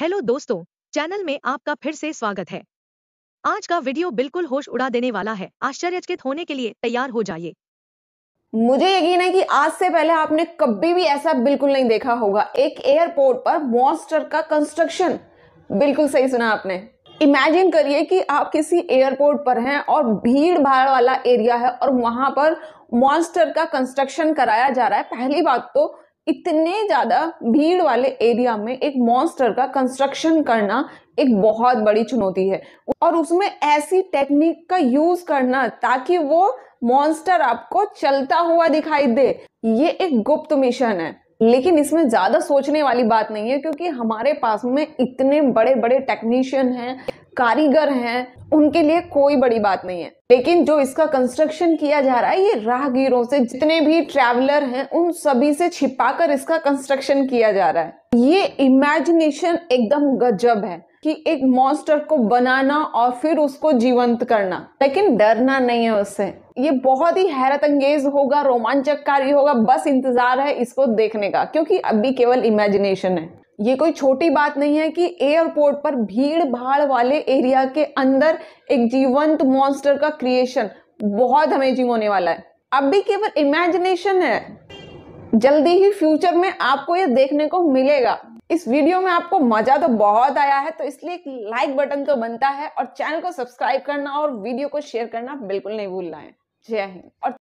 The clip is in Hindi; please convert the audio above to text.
हेलो दोस्तों चैनल में आपका फिर से स्वागत है आज का वीडियो बिल्कुल होश उड़ा देने वाला है आश्चर्यचकित होने के लिए तैयार हो जाइए मुझे यकीन है कि आज से पहले आपने कभी भी ऐसा बिल्कुल नहीं देखा होगा एक एयरपोर्ट पर मॉन्स्टर का कंस्ट्रक्शन बिल्कुल सही सुना आपने इमेजिन करिए कि आप किसी एयरपोर्ट पर हैं और भीड़ भाड़ वाला एरिया है और वहां पर मॉन्स्टर का कंस्ट्रक्शन कराया जा रहा है पहली बात तो इतने ज़्यादा भीड़ वाले एरिया में एक मॉन्स्टर का कंस्ट्रक्शन करना एक बहुत बड़ी चुनौती है और उसमें ऐसी टेक्निक का यूज़ करना ताकि वो मॉन्स्टर आपको चलता हुआ दिखाई दे ये एक गुप्त मिशन है लेकिन इसमें ज़्यादा सोचने वाली बात नहीं है क्योंकि हमारे पास में इतने बड़े बड़े टेक्नीशियन हैं कारीगर हैं उनके लिए कोई बड़ी बात नहीं है लेकिन जो इसका कंस्ट्रक्शन किया जा रहा है ये राहगीरों से जितने भी ट्रैवलर हैं उन सभी से छिपाकर इसका कंस्ट्रक्शन किया जा रहा है ये इमेजिनेशन एकदम गजब है कि एक मॉन्स्टर को बनाना और फिर उसको जीवंत करना लेकिन डरना नहीं है उससे ये बहुत ही हैरत अंगेज होगा रोमांचकारी होगा बस इंतजार है इसको देखने का क्योंकि अभी केवल इमेजिनेशन है ये कोई छोटी बात नहीं है कि एयरपोर्ट पर भीड़ भाड़ वाले एरिया के अंदर एक जीवंत मॉन्स्टर का क्रिएशन बहुत अमेजिंग होने वाला है अब भी केवल इमेजिनेशन है जल्दी ही फ्यूचर में आपको ये देखने को मिलेगा इस वीडियो में आपको मजा तो बहुत आया है तो इसलिए एक लाइक बटन तो बनता है और चैनल को सब्सक्राइब करना और वीडियो को शेयर करना बिल्कुल नहीं भूलना है जय हिंद और